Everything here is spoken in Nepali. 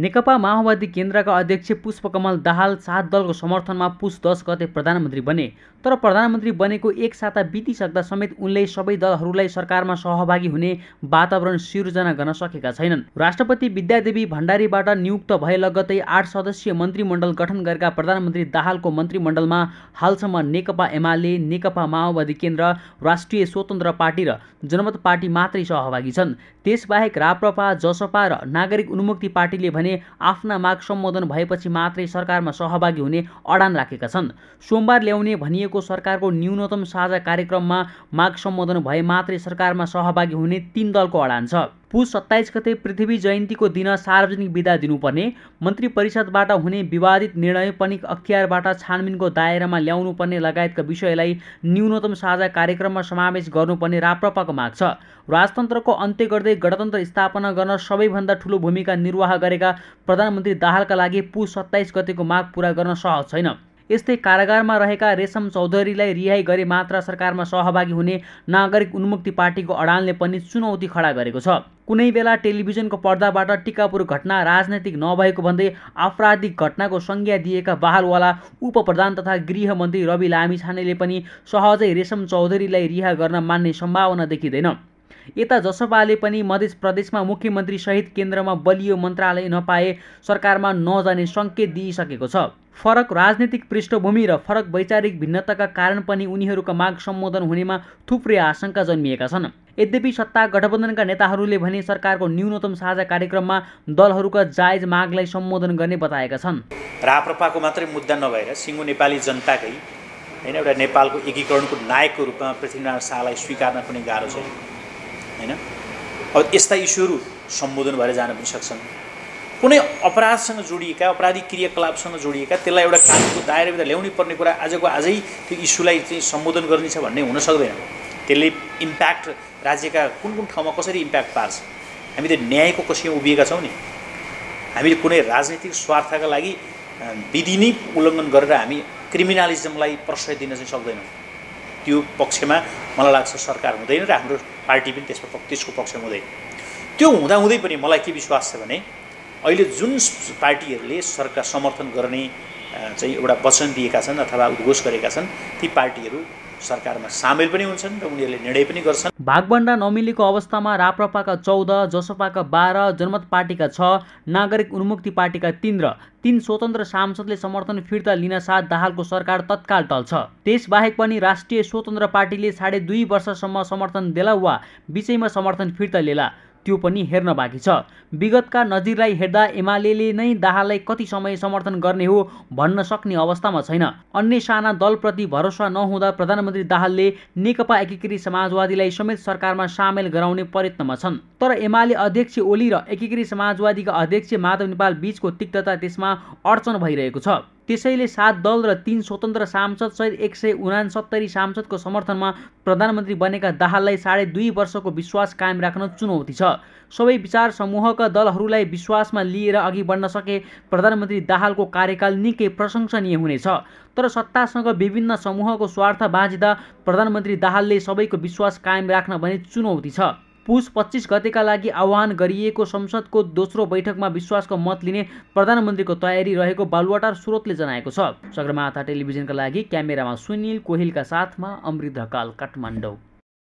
नेकपा माओवादी केन्द्रका अध्यक्ष पुष्पकमल दाहाल सात दलको समर्थनमा पुष दस गते प्रधानमन्त्री बने तर प्रधानमन्त्री बनेको एक साता बितिसक्दा समेत उनले सबै दलहरूलाई सरकारमा सहभागी हुने वातावरण सिर्जना गर्न सकेका छैनन् राष्ट्रपति विद्यादेवी भण्डारीबाट नियुक्त भए लगतै आठ सदस्यीय मन्त्रीमण्डल गठन गरेका प्रधानमन्त्री दाहालको मन्त्रीमण्डलमा हालसम्म नेकपा एमाले नेकपा माओवादी केन्द्र राष्ट्रिय स्वतन्त्र पार्टी र जनमत पार्टी मात्रै सहभागी छन् त्यसबाहेक राप्रपा जसपा र नागरिक उन्मुक्ति पार्टीले भने हुने आफ्ना माग सम्बोधन भएपछि मात्रै सरकारमा सहभागी हुने अडान राखेका छन् सोमबार ल्याउने भनिएको सरकारको न्यूनतम साझा कार्यक्रममा माग सम्बोधन भए मात्रै सरकारमा सहभागी हुने तीन दलको अडान छ पुस सत्ताइस गते पृथ्वी जयन्तीको दिन सार्वजनिक विदा दिनुपर्ने मन्त्री परिषदबाट हुने विवादित निर्णय पनि अख्तियारबाट छानबिनको दायरामा ल्याउनुपर्ने लगायतका विषयलाई न्यूनतम साझा कार्यक्रममा समावेश गर्नुपर्ने राप्रपाको माग छ राजतन्त्रको अन्त्य गर्दै गणतन्त्र स्थापना गर्न सबैभन्दा ठुलो भूमिका निर्वाह गरेका प्रधानमन्त्री दाहालका लागि पुस सत्ताइस गतेको माग पुरा गर्न सहज छैन यस्तै कारागारमा रहेका रेशम चौधरीलाई रिहाई गरे मात्र सरकारमा सहभागी हुने नागरिक उन्मुक्ति पार्टीको अडानले पनि चुनौती खडा गरेको छ कुनै बेला टेलिभिजनको पर्दाबाट टिकापुर घटना राजनैतिक नभएको भन्दै आपराधिक घटनाको संज्ञा दिएका बहालवाला उपप्रधान तथा गृहमन्त्री रवि लामिछानेले पनि सहजै रेशम चौधरीलाई रिहा गर्न मान्ने सम्भावना देखिँदैन यता जसपाले पनि मध्य प्रदेशमा मुख्यमन्त्री सहित केन्द्रमा बलियो मन्त्रालय नपाए सरकारमा नजाने सङ्केत दिइसकेको छ फरक राजनीतिक पृष्ठभूमि र फरक वैचारिक भिन्नताका कारण पनि उनीहरूका माग सम्बोधन हुनेमा थुप्रै आशंका जन्मिएका छन् यद्यपि सत्ता गठबन्धनका नेताहरूले भने सरकारको न्यूनतम साझा कार्यक्रममा दलहरूका जायज मागलाई सम्बोधन गर्ने बताएका छन् राप्रपाको मात्रै मुद्दा नभएर सिङ्गो नेपाली जनताकै होइन एउटा नेपालको एकीकरणको नायकको रूपमा पृथ्वीनारायण शाहलाई स्वीकार्न पनि गाह्रो छ होइन अब यस्ता इस्युहरू सम्बोधन भएर जान पनि सक्छन् कुनै अपराधसँग जोडिएका अपराधी क्रियाकलापसँग जोडिएका त्यसलाई एउटा कानुनको दायराभित्र ल्याउनै पर्ने कुरा आजको आजै त्यो इस्युलाई चाहिँ सम्बोधन गर्नेछ भन्ने हुन सक्दैन त्यसले इम्प्याक्ट राज्यका कुन कुन ठाउँमा कसरी इम्प्याक्ट पार्छ हामी त न्यायको कसैमा उभिएका छौँ नि हामीले कुनै राजनैतिक स्वार्थका लागि विधि नै उल्लङ्घन गरेर हामी क्रिमिनालिजमलाई प्रश्रय दिन चाहिँ सक्दैनौँ त्यो पक्षमा मलाई लाग्छ सरकार हुँदैन र हाम्रो पार्टी पनि त्यसमा त्यसको पक्षमा हुँदैन त्यो हुँदाहुँदै पनि मलाई के विश्वास छ भने अहिले जुन पार्टीहरूले सरकार समर्थन गर्ने चाहिँ एउटा वचन दिएका छन् अथवा उद्घोष गरेका छन् ती पार्टीहरू सरकारमा सामेल पनि हुन्छन् र उनीहरूले निर्णय पनि गर्छन् भागभण्डा नमिलेको अवस्थामा राप्रपाका चौध जसपाका बाह्र जनमत पार्टीका छ नागरिक उन्मुक्ति पार्टीका तिन र तीन स्वतन्त्र सांसदले समर्थन फिर्ता लिन साथ दाहालको सरकार तत्काल टल्छ त्यसबाहेक पनि राष्ट्रिय स्वतन्त्र पार्टीले साढे दुई वर्षसम्म समर्थन देला वा बिचैमा समर्थन फिर्ता लिएला त्यो पनि हेर्न बाँकी छ विगतका नजिरलाई हेर्दा एमाले नै दाहाललाई कति समय समर्थन गर्ने हो भन्न सक्ने अवस्थामा छैन अन्य साना दलप्रति भरोसा नहुँदा प्रधानमन्त्री दाहालले नेकपा एकीकृत समाजवादीलाई समेत सरकारमा सामेल गराउने प्रयत्नमा छन् तर एमाले अध्यक्ष ओली र एकीकृत समाजवादीका अध्यक्ष माधव नेपाल बीचको तिक्तता त्यसमा अडचन भइरहेको छ त्यसैले सात दल र तीन स्वतन्त्र सांसदसहित एक सय उनासत्तरी सांसदको समर्थनमा प्रधानमन्त्री बनेका दाहाललाई साढे दुई वर्षको विश्वास कायम राख्न चुनौती छ सबै विचार समूहका दलहरूलाई विश्वासमा लिएर अघि बढ्न सके प्रधानमन्त्री दाहालको कार्यकाल निकै प्रशंसनीय हुनेछ तर सत्तासँग विभिन्न समूहको स्वार्थ बाँझिँदा प्रधानमन्त्री दाहालले सबैको विश्वास कायम राख्न भने चुनौती छ पुस पच्चिस गतेका लागि आह्वान गरिएको संसदको दोस्रो बैठकमा विश्वासको मत लिने प्रधानमन्त्रीको तयारी रहेको बालुवाटार स्रोतले जनाएको छ सगरमाथा टेलिभिजनका लागि क्यामेरामा सुनिल कोहिलका साथमा अमृत ढकाल काठमाडौँ